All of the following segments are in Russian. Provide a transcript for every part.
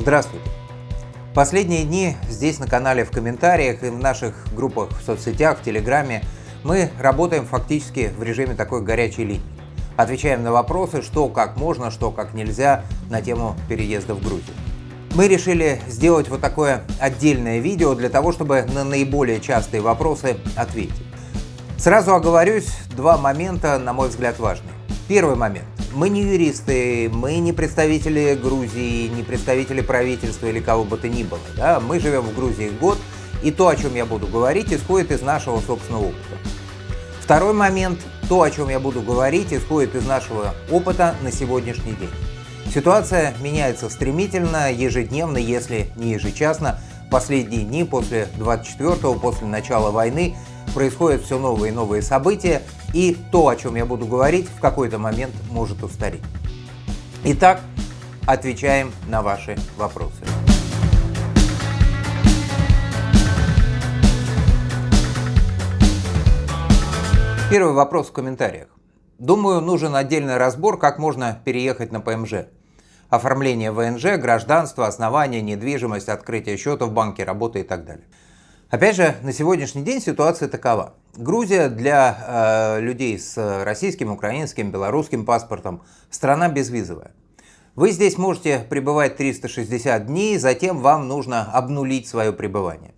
Здравствуйте! Последние дни здесь на канале в комментариях и в наших группах в соцсетях, в Телеграме мы работаем фактически в режиме такой горячей линии. Отвечаем на вопросы, что как можно, что как нельзя на тему переезда в Грузию. Мы решили сделать вот такое отдельное видео для того, чтобы на наиболее частые вопросы ответить. Сразу оговорюсь, два момента, на мой взгляд, важные. Первый момент. Мы не юристы, мы не представители Грузии, не представители правительства или кого бы то ни было. Да? Мы живем в Грузии год, и то, о чем я буду говорить, исходит из нашего собственного опыта. Второй момент, то, о чем я буду говорить, исходит из нашего опыта на сегодняшний день. Ситуация меняется стремительно, ежедневно, если не ежечасно. Последние дни после 24-го, после начала войны, происходят все новые и новые события, и то, о чем я буду говорить, в какой-то момент может устареть. Итак, отвечаем на ваши вопросы. Первый вопрос в комментариях. Думаю, нужен отдельный разбор, как можно переехать на ПМЖ. Оформление ВНЖ, гражданство, основание, недвижимость, открытие счета в банке, работа и так далее. Опять же, на сегодняшний день ситуация такова. Грузия для э, людей с российским, украинским, белорусским паспортом страна безвизовая. Вы здесь можете пребывать 360 дней, затем вам нужно обнулить свое пребывание.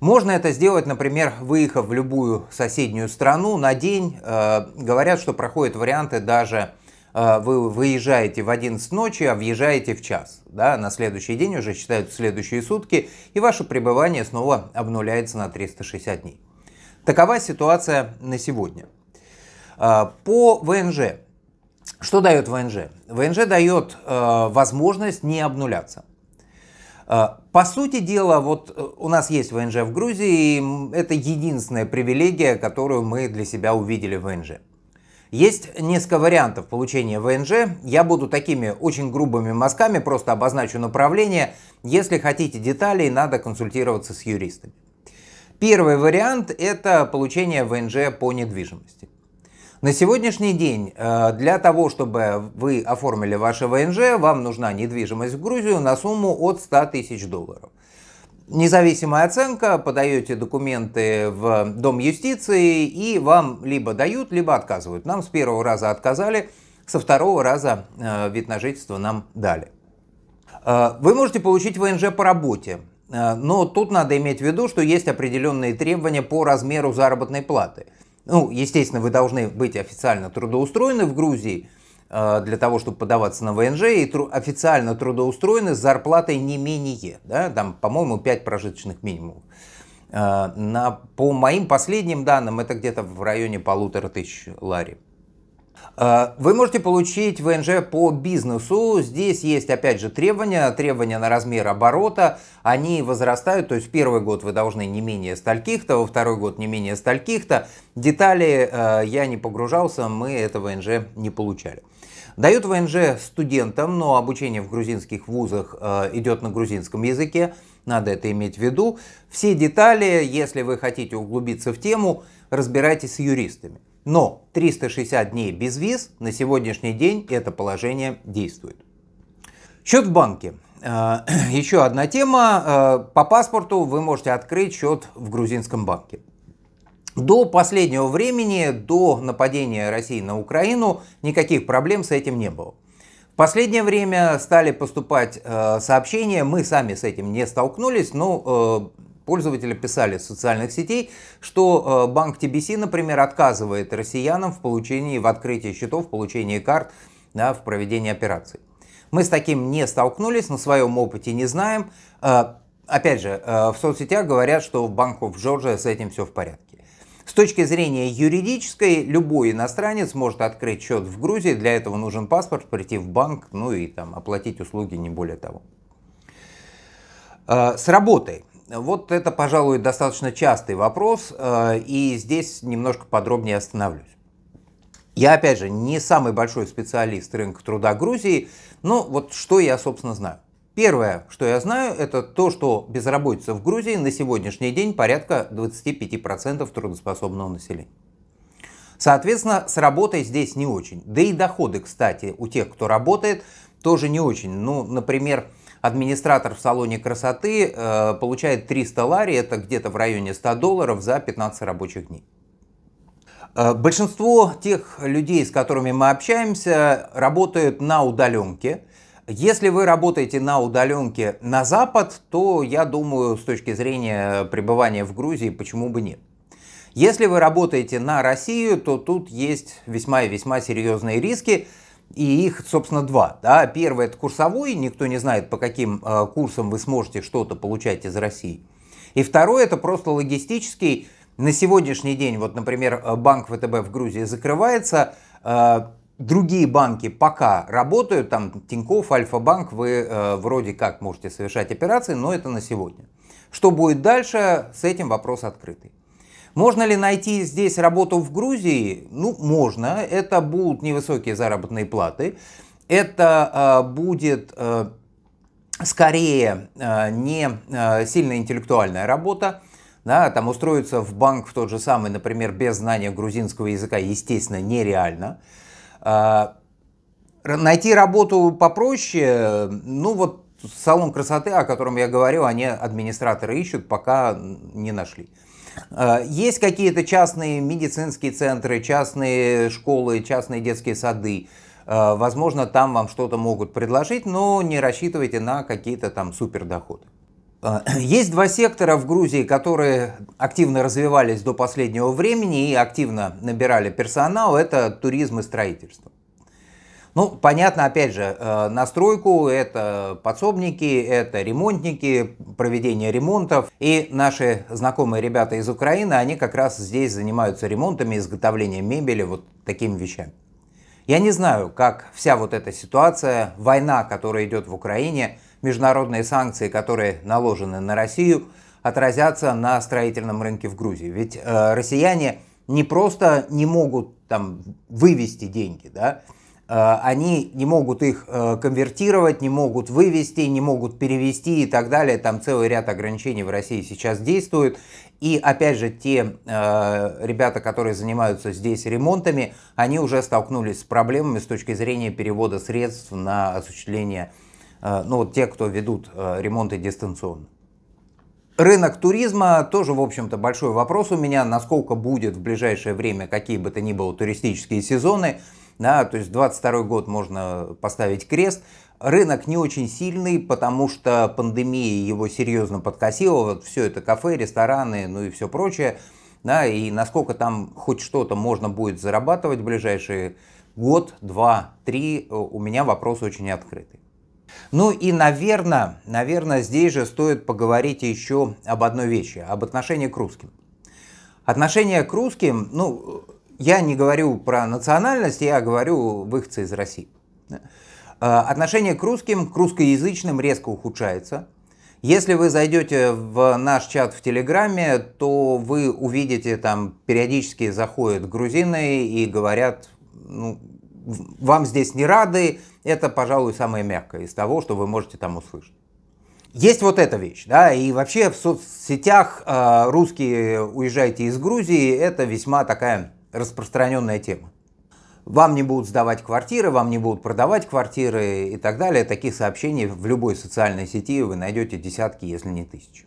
Можно это сделать, например, выехав в любую соседнюю страну на день. Э, говорят, что проходят варианты даже Э, вы выезжаете в 11 ночи, а въезжаете в час. Да, на следующий день уже считают следующие сутки, и ваше пребывание снова обнуляется на 360 дней. Такова ситуация на сегодня. Э, по ВНЖ. Что дает ВНЖ? ВНЖ дает э, возможность не обнуляться. По сути дела, вот у нас есть ВНЖ в Грузии, и это единственная привилегия, которую мы для себя увидели в ВНЖ. Есть несколько вариантов получения ВНЖ. Я буду такими очень грубыми мазками, просто обозначу направление. Если хотите деталей, надо консультироваться с юристами. Первый вариант – это получение ВНЖ по недвижимости. На сегодняшний день э, для того, чтобы вы оформили ваше ВНЖ, вам нужна недвижимость в Грузию на сумму от 100 тысяч долларов независимая оценка, подаете документы в Дом юстиции и вам либо дают, либо отказывают. Нам с первого раза отказали, со второго раза э, вид на жительство нам дали. Э, вы можете получить ВНЖ по работе, э, но тут надо иметь в виду, что есть определенные требования по размеру заработной платы. Ну, естественно, вы должны быть официально трудоустроены в Грузии, Э, для того, чтобы подаваться на ВНЖ, и тру официально трудоустроены с зарплатой не менее, да, там, по-моему, 5 прожиточных минимумов. Э, на, по моим последним данным, это где-то в районе полутора тысяч лари. Э, вы можете получить ВНЖ по бизнесу. Здесь есть, опять же, требования. Требования на размер оборота. Они возрастают. То есть в первый год вы должны не менее стольких-то, во второй год не менее стольких-то. Детали я не погружался, мы этого ВНЖ не получали. Дают ВНЖ студентам, но обучение в грузинских вузах э, идет на грузинском языке, надо это иметь в виду. Все детали, если вы хотите углубиться в тему, разбирайтесь с юристами. Но 360 дней без виз на сегодняшний день это положение действует. Счет в банке. Э, еще одна тема. Э, по паспорту вы можете открыть счет в грузинском банке. До последнего времени, до нападения России на Украину, никаких проблем с этим не было. В последнее время стали поступать э, сообщения, мы сами с этим не столкнулись, но э, пользователи писали в социальных сетей, что э, банк TBC, например, отказывает россиянам в получении, в открытии счетов, в получении карт, да, в проведении операций. Мы с таким не столкнулись, на своем опыте не знаем. Э, опять же, э, в соцсетях говорят, что в Банк оф Джорджия с этим все в порядке. С точки зрения юридической, любой иностранец может открыть счет в Грузии, для этого нужен паспорт, прийти в банк, ну и там оплатить услуги, не более того. А, с работой. Вот это, пожалуй, достаточно частый вопрос, а, и здесь немножко подробнее остановлюсь. Я, опять же, не самый большой специалист рынка труда Грузии, но вот что я, собственно, знаю. Первое, что я знаю, это то, что безработица в Грузии на сегодняшний день порядка 25% трудоспособного населения. Соответственно, с работой здесь не очень. Да и доходы, кстати, у тех, кто работает, тоже не очень. Ну, например, администратор в салоне красоты э, получает 300 лари, это где-то в районе 100 долларов за 15 рабочих дней. Э, большинство тех людей, с которыми мы общаемся, работают на удаленке, если вы работаете на удаленке на Запад, то я думаю, с точки зрения пребывания в Грузии, почему бы нет. Если вы работаете на Россию, то тут есть весьма и весьма серьезные риски, и их, собственно, два. Да? Первый – это курсовой, никто не знает, по каким э, курсам вы сможете что-то получать из России. И второй – это просто логистический. На сегодняшний день, вот, например, э, банк ВТБ в Грузии закрывается, э, Другие банки пока работают, там Тинькофф, Альфа-банк, вы э, вроде как можете совершать операции, но это на сегодня. Что будет дальше, с этим вопрос открытый. Можно ли найти здесь работу в Грузии? Ну, можно. Это будут невысокие заработные платы. Это э, будет э, скорее э, не э, сильно интеллектуальная работа. Да, там устроиться в банк в тот же самый, например, без знания грузинского языка, естественно, нереально. А, найти работу попроще, ну вот салон красоты, о котором я говорил, они администраторы ищут, пока не нашли. А, есть какие-то частные медицинские центры, частные школы, частные детские сады. А, возможно, там вам что-то могут предложить, но не рассчитывайте на какие-то там супердоходы. А, есть два сектора в Грузии, которые активно развивались до последнего времени и активно набирали персонал. Это туризм и строительство. Ну, понятно, опять же, э, настройку, это подсобники, это ремонтники, проведение ремонтов. И наши знакомые ребята из Украины, они как раз здесь занимаются ремонтами, изготовлением мебели, вот такими вещами. Я не знаю, как вся вот эта ситуация, война, которая идет в Украине – международные санкции, которые наложены на Россию, отразятся на строительном рынке в Грузии. Ведь э, россияне не просто не могут там вывести деньги, да, э, они не могут их э, конвертировать, не могут вывести, не могут перевести и так далее. Там целый ряд ограничений в России сейчас действует. И опять же, те э, ребята, которые занимаются здесь ремонтами, они уже столкнулись с проблемами с точки зрения перевода средств на осуществление а, ну вот те, кто ведут а, ремонты дистанционно. Рынок туризма тоже, в общем-то, большой вопрос у меня, насколько будет в ближайшее время какие бы то ни было туристические сезоны. Да, то есть 22 год можно поставить крест. Рынок не очень сильный, потому что пандемия его серьезно подкосила. Вот все это кафе, рестораны, ну и все прочее. Да, и насколько там хоть что-то можно будет зарабатывать в ближайшие год, два, три, у меня вопрос очень открытый. Ну и, наверное, наверное, здесь же стоит поговорить еще об одной вещи, об отношении к русским. Отношение к русским, ну, я не говорю про национальность, я говорю выходцы из России. Э, отношение к русским, к русскоязычным резко ухудшается. Если вы зайдете в наш чат в Телеграме, то вы увидите, там периодически заходят грузины и говорят, ну, вам здесь не рады, это, пожалуй, самое мягкое из того, что вы можете там услышать. Есть вот эта вещь, да, и вообще в соцсетях э, русские уезжайте из Грузии, это весьма такая распространенная тема. Вам не будут сдавать квартиры, вам не будут продавать квартиры и так далее. Таких сообщений в любой социальной сети вы найдете десятки, если не тысячи.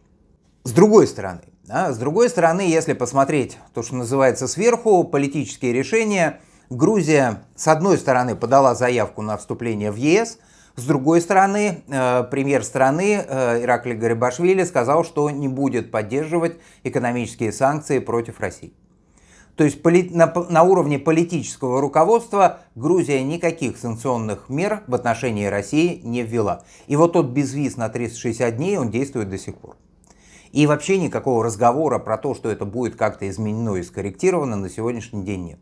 С другой стороны, да, с другой стороны, если посмотреть то, что называется сверху, политические решения – Грузия, с одной стороны, подала заявку на вступление в ЕС, с другой стороны, э, премьер страны э, Иракли Гарибашвили сказал, что не будет поддерживать экономические санкции против России. То есть на, на уровне политического руководства Грузия никаких санкционных мер в отношении России не ввела. И вот тот безвиз на 360 дней, он действует до сих пор. И вообще никакого разговора про то, что это будет как-то изменено и скорректировано, на сегодняшний день нет.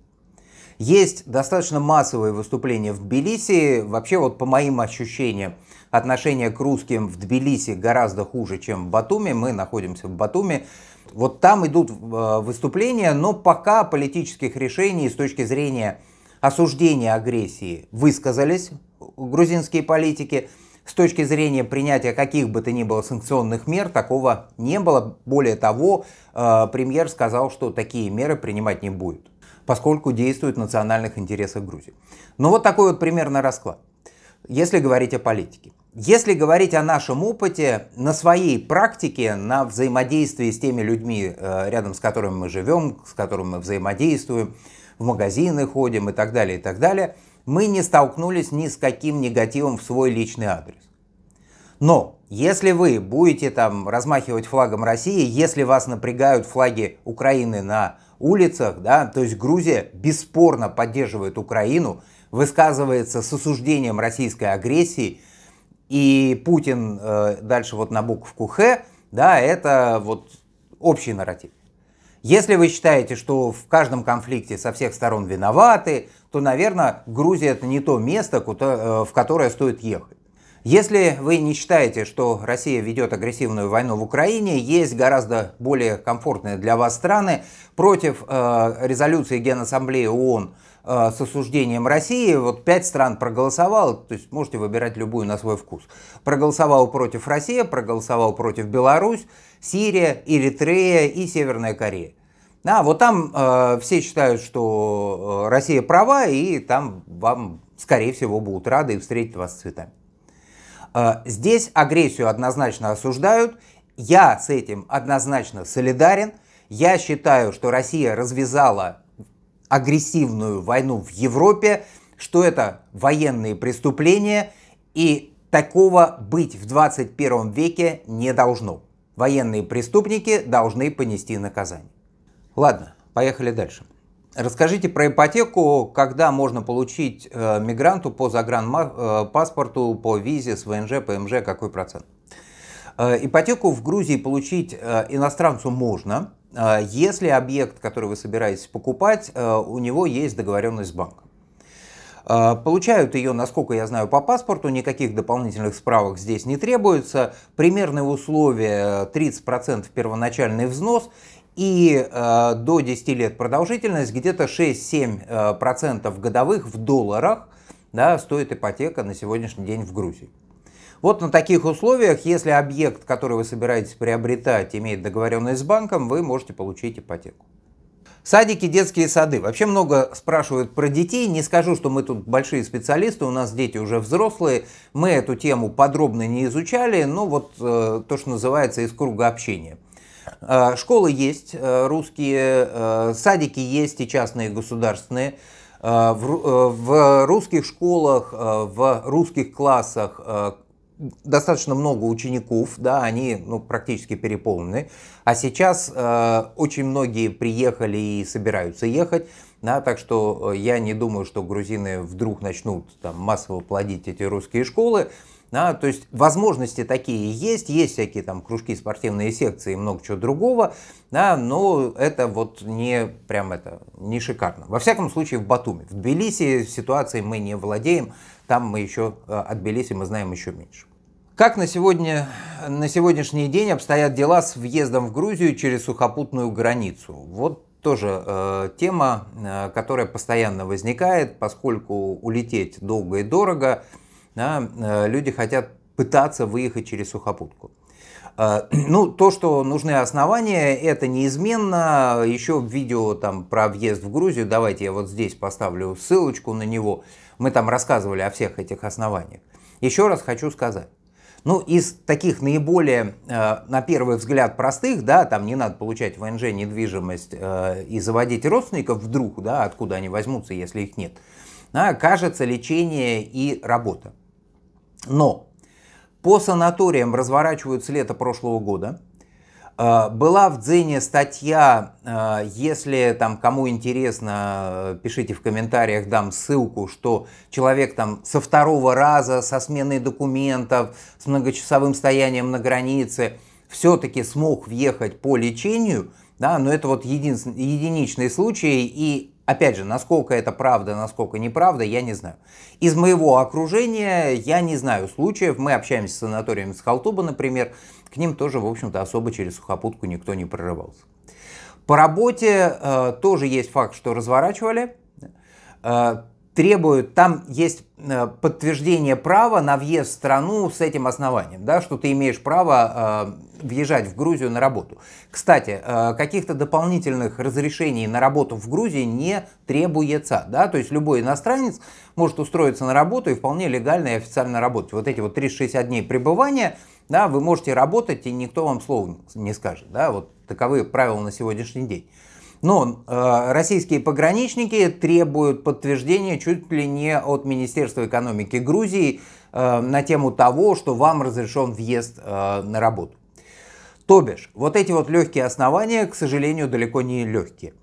Есть достаточно массовые выступления в Тбилиси. Вообще, вот по моим ощущениям, отношение к русским в Тбилиси гораздо хуже, чем в Батуми. Мы находимся в Батуми. Вот там идут э, выступления, но пока политических решений с точки зрения осуждения агрессии высказались грузинские политики. С точки зрения принятия каких бы то ни было санкционных мер, такого не было. Более того, э, премьер сказал, что такие меры принимать не будет поскольку действует в национальных интересах Грузии. Но ну, вот такой вот примерно расклад, если говорить о политике. Если говорить о нашем опыте, на своей практике, на взаимодействии с теми людьми, э, рядом с которыми мы живем, с которыми мы взаимодействуем, в магазины ходим и так далее, и так далее, мы не столкнулись ни с каким негативом в свой личный адрес. Но если вы будете там размахивать флагом России, если вас напрягают флаги Украины на улицах, да, то есть Грузия бесспорно поддерживает Украину, высказывается с осуждением российской агрессии, и Путин э, дальше вот на буковку Х, да, это вот общий нарратив. Если вы считаете, что в каждом конфликте со всех сторон виноваты, то, наверное, Грузия это не то место, куда, э, в которое стоит ехать. Если вы не считаете, что Россия ведет агрессивную войну в Украине, есть гораздо более комфортные для вас страны. Против э, резолюции Генассамблеи ООН э, с осуждением России, вот пять стран проголосовало, то есть можете выбирать любую на свой вкус. Проголосовал против России, проголосовал против Беларусь, Сирия, Эритрея и Северная Корея. А вот там э, все считают, что э, Россия права, и там вам, скорее всего, будут рады встретить вас с цветами. А, здесь агрессию однозначно осуждают. Я с этим однозначно солидарен. Я считаю, что Россия развязала агрессивную войну в Европе, что это военные преступления, и такого быть в 21 веке не должно. Военные преступники должны понести наказание. Ладно, поехали дальше. Расскажите про ипотеку, когда можно получить э, мигранту по загранпаспорту, э, по визе, с ВНЖ, ПМЖ, какой процент? Э, ипотеку в Грузии получить э, иностранцу можно, э, если объект, который вы собираетесь покупать, э, у него есть договоренность с банком. Э, получают ее, насколько я знаю, по паспорту, никаких дополнительных справок здесь не требуется. Примерные условия 30% э, первоначальный взнос и э, до 10 лет продолжительность где-то 6-7% э, годовых в долларах да, стоит ипотека на сегодняшний день в Грузии. Вот на таких условиях, если объект, который вы собираетесь приобретать, имеет договоренность с банком, вы можете получить ипотеку. Садики, детские сады. Вообще много спрашивают про детей. Не скажу, что мы тут большие специалисты, у нас дети уже взрослые. Мы эту тему подробно не изучали, но вот э, то, что называется из круга общения – а, школы есть, э, русские, э, садики есть и частные, и государственные. А, э, в, русских школах, в русских классах достаточно много учеников, да, они ну, практически переполнены. А сейчас очень многие приехали и собираются ехать. Да, так что э, я не думаю, что грузины вдруг начнут там, массово плодить эти русские школы. Да, то есть возможности такие есть, есть всякие там кружки, спортивные секции и много чего другого, да, но это вот не прям это, не шикарно. Во всяком случае в Батуми. В Тбилиси ситуацией мы не владеем, там мы еще, э, от Тбилиси мы знаем еще меньше. Как на, сегодня, на сегодняшний день обстоят дела с въездом в Грузию через сухопутную границу? Вот тоже э, тема, э, которая постоянно возникает, поскольку улететь долго и дорого, да, э, люди хотят пытаться выехать через сухопутку. Э, ну, то, что нужны основания, это неизменно. Еще видео там, про въезд в Грузию, давайте я вот здесь поставлю ссылочку на него, мы там рассказывали о всех этих основаниях. Еще раз хочу сказать, ну, из таких наиболее, э, на первый взгляд, простых, да, там не надо получать ВНЖ, недвижимость э, и заводить родственников вдруг, да, откуда они возьмутся, если их нет, да, кажется лечение и работа. Но по санаториям разворачиваются лето прошлого года – а, была в Дзене статья, а, если там кому интересно, пишите в комментариях, дам ссылку, что человек там со второго раза, со сменой документов, с многочасовым стоянием на границе, все-таки смог въехать по лечению, да, но это вот един, единичный случай, и Опять же, насколько это правда, насколько неправда, я не знаю. Из моего окружения я не знаю случаев. Мы общаемся с санаторием с Халтуба, например. К ним тоже, в общем-то, особо через сухопутку никто не прорывался. По работе э, тоже есть факт, что разворачивали. Э, требуют, там есть э, подтверждение права на въезд в страну с этим основанием, да, что ты имеешь право э, въезжать в Грузию на работу. Кстати, э, каких-то дополнительных разрешений на работу в Грузии не требуется, да, то есть любой иностранец может устроиться на работу и вполне легально и официально работать. Вот эти вот 360 дней пребывания, да, вы можете работать и никто вам слова не скажет, да, вот таковы правила на сегодняшний день. Но э, российские пограничники требуют подтверждения чуть ли не от Министерства экономики Грузии э, на тему того, что вам разрешен въезд э, на работу. То бишь, вот эти вот легкие основания, к сожалению, далеко не легкие.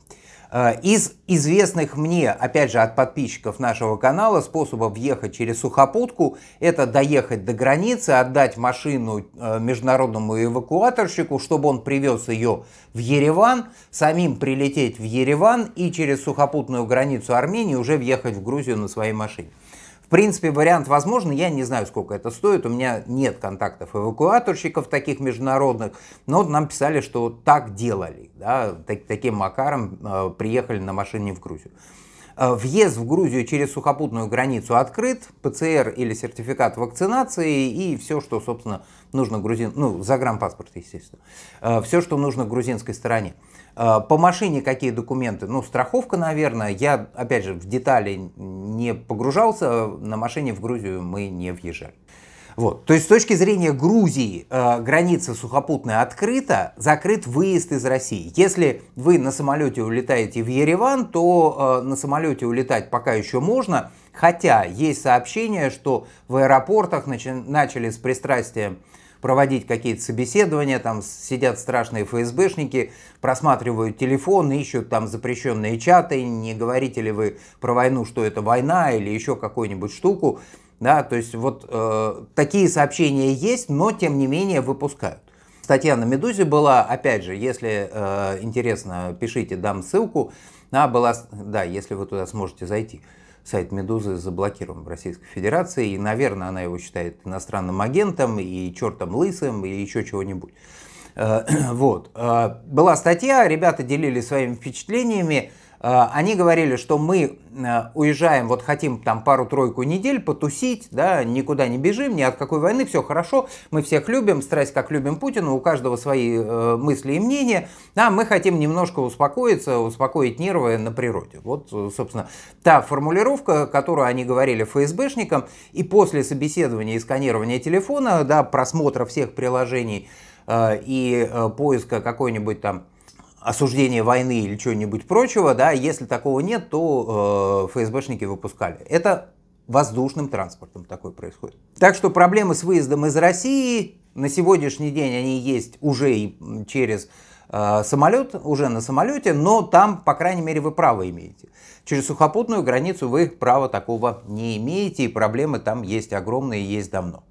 Э, из известных мне, опять же, от подписчиков нашего канала способов въехать через сухопутку, это доехать до границы, отдать машину э, международному эвакуаторщику, чтобы он привез ее в Ереван, самим прилететь в Ереван и через сухопутную границу Армении уже въехать в Грузию на своей машине. В принципе, вариант возможен, я не знаю, сколько это стоит, у меня нет контактов эвакуаторщиков таких международных, но нам писали, что так делали, да, так, таким макаром э, приехали на машине в Грузию. Э, въезд в Грузию через сухопутную границу открыт, ПЦР или сертификат вакцинации и все, что, собственно, нужно грузин... Ну, загранпаспорт, естественно. Э, все, что нужно грузинской стороне. А, по машине какие документы? Ну, страховка, наверное. Я, опять же, в детали не погружался. На машине в Грузию мы не въезжали. Вот. То есть с точки зрения Грузии э, граница сухопутная открыта, закрыт выезд из России. Если вы на самолете улетаете в Ереван, то э, на самолете улетать пока еще можно, хотя есть сообщение, что в аэропортах начали с пристрастием э, проводить какие-то собеседования, там сидят страшные ФСБшники, просматривают телефон, ищут там запрещенные чаты, не говорите ли вы про войну, что это война или еще какую-нибудь штуку. Да, то есть вот э, такие сообщения есть, но тем не менее выпускают. Статья на «Медузе» была, опять же, если э, интересно, пишите, дам ссылку. Она была, да, если вы туда сможете зайти сайт «Медузы» заблокирован в Российской Федерации, и, наверное, она его считает иностранным агентом и чертом лысым, и еще чего-нибудь. Э, вот. Э, была статья, ребята делились своими впечатлениями. А, они говорили, что мы э, уезжаем, вот хотим там пару-тройку недель потусить, да, никуда не бежим, ни от какой войны, все хорошо, мы всех любим, страсть как любим Путина, у каждого свои э, мысли и мнения, да мы хотим немножко успокоиться, успокоить нервы на природе. Вот, э, собственно, та формулировка, которую они говорили ФСБшникам, и после собеседования и сканирования телефона, да, просмотра всех приложений э, и э, поиска какой-нибудь там осуждение войны или чего-нибудь прочего, да, если такого нет, то э, ФСБшники выпускали. Это воздушным транспортом такое происходит. Так что проблемы с выездом из России на сегодняшний день они есть уже и через э, самолет, уже на самолете, но там, по крайней мере, вы право имеете. Через сухопутную границу вы права такого не имеете, и проблемы там есть огромные, есть давно.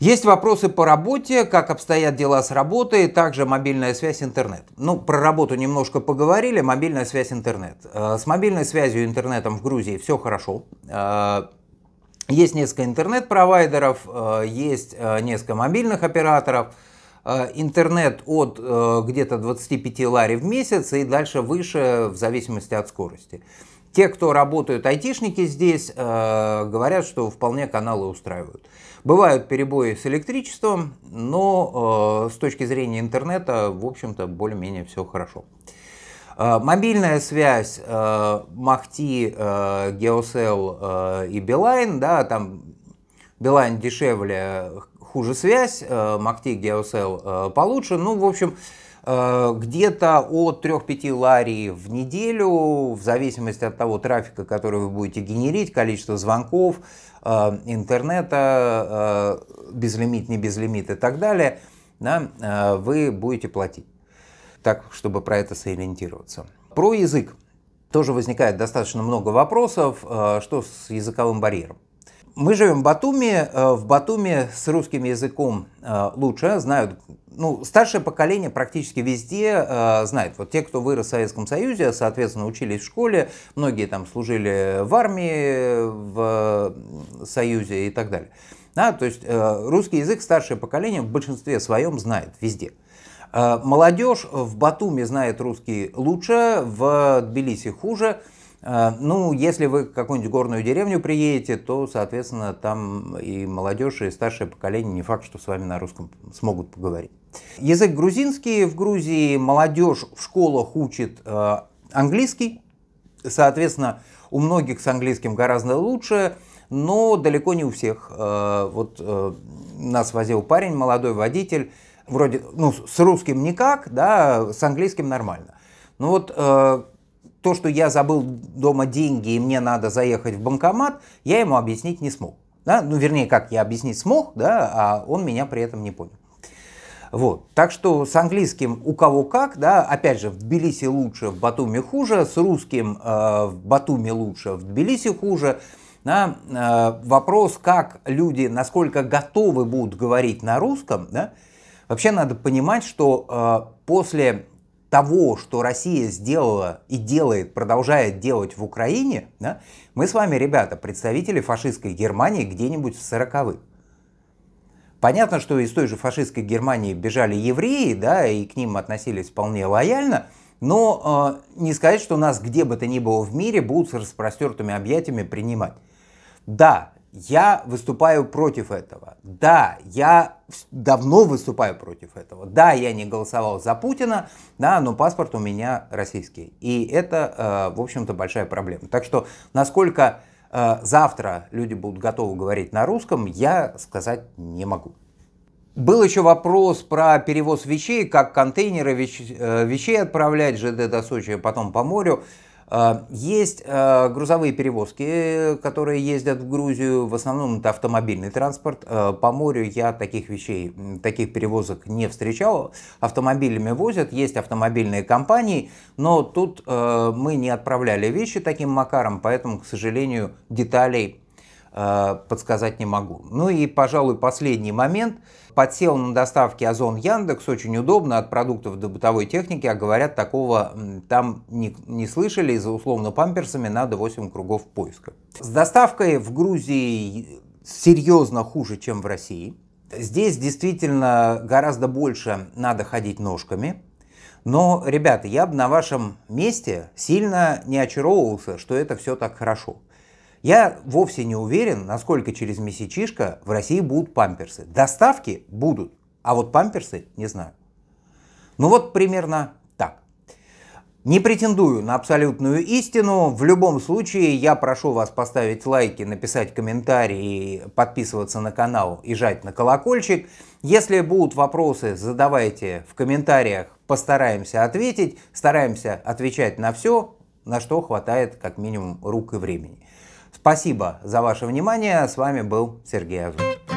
Есть вопросы по работе, как обстоят дела с работой, также мобильная связь интернет. Ну, про работу немножко поговорили, мобильная связь интернет. Э, с мобильной связью и интернетом в Грузии все хорошо. Э, есть несколько интернет-провайдеров, э, есть несколько мобильных операторов. Интернет от где-то 25 лари в месяц и дальше выше в зависимости от скорости. Те, кто работают айтишники здесь, говорят, что вполне каналы устраивают. Бывают перебои с электричеством, но э, с точки зрения интернета, в общем-то, более-менее все хорошо. Э, мобильная связь, э, Махти, э, Geocell э, и Билайн, да, там Билайн дешевле, хуже связь, э, Махти, Geocell э, получше, ну, в общем, э, Э, где-то от 3-5 лари в неделю, в зависимости от того трафика, который вы будете генерить, количество звонков, э, интернета, э, безлимит, не безлимит и так далее, да, вы будете платить. Так, чтобы про это сориентироваться. Про язык. Тоже возникает достаточно много вопросов, что с языковым барьером мы живем в Батуми. Э, в Батуми с русским языком э, лучше знают. Ну, старшее поколение практически везде э, знает. Вот те, кто вырос в Советском Союзе, соответственно, учились в школе, многие там служили в армии, в Союзе и так далее. Да, то есть русский язык старшее поколение в большинстве своем знает везде. Молодежь в Батуми знает русский лучше, в Тбилиси хуже – а, ну, если вы в какую-нибудь горную деревню приедете, то, соответственно, там и молодежь, и старшее поколение не факт, что с вами на русском смогут поговорить. Язык грузинский. В Грузии молодежь в школах учит а, английский. Соответственно, у многих с английским гораздо лучше, но далеко не у всех. А, вот э, нас возил парень, молодой водитель, вроде, ну, с русским никак, да, с английским нормально. Ну вот э, то, что я забыл дома деньги и мне надо заехать в банкомат, я ему объяснить не смог. Да? Ну, вернее, как я объяснить смог, да, а он меня при этом не понял. Вот. Так что с английским у кого как, да, опять же, в Тбилиси лучше, в Батуми хуже, с русским э, в Батуми лучше, в Тбилиси хуже. Да, э, вопрос, как люди, насколько готовы будут говорить на русском, да, вообще надо понимать, что э, после того, что Россия сделала и делает, продолжает делать в Украине, да, мы с вами, ребята, представители фашистской Германии где-нибудь в сороковых. Понятно, что из той же фашистской Германии бежали евреи, да, и к ним относились вполне лояльно, но э, не сказать, что нас где бы то ни было в мире будут с распростертыми объятиями принимать. Да, я выступаю против этого. Да, я давно выступаю против этого. Да, я не голосовал за Путина, да, но паспорт у меня российский. И это, э, в общем-то, большая проблема. Так что, насколько э, завтра люди будут готовы говорить на русском, я сказать не могу. Был еще вопрос про перевоз вещей, как контейнеры вещ, э, вещей отправлять, ЖД до Сочи, потом по морю. А, есть а, грузовые перевозки, которые ездят в Грузию, в основном это автомобильный транспорт. А, по морю я таких вещей, таких перевозок не встречал. Автомобилями возят, есть автомобильные компании, но тут мы не отправляли вещи таким макаром, поэтому, к сожалению, деталей Э, подсказать не могу. Ну и, пожалуй, последний момент. Подсел на доставки Озон Яндекс, очень удобно от продуктов до бытовой техники, а говорят, такого там не, не слышали, и за условно памперсами надо 8 кругов поиска. С доставкой в Грузии серьезно хуже, чем в России. Здесь действительно гораздо больше надо ходить ножками, но, ребята, я бы на вашем месте сильно не очаровывался, что это все так хорошо. Я вовсе не уверен, насколько через месячишко в России будут памперсы. Доставки будут, а вот памперсы не знаю. Ну вот примерно так. Не претендую на абсолютную истину. В любом случае, я прошу вас поставить лайки, написать комментарии, подписываться на канал и жать на колокольчик. Если будут вопросы, задавайте в комментариях, постараемся ответить. Стараемся отвечать на все, на что хватает как минимум рук и времени. Спасибо за ваше внимание. С вами был Сергей Азов.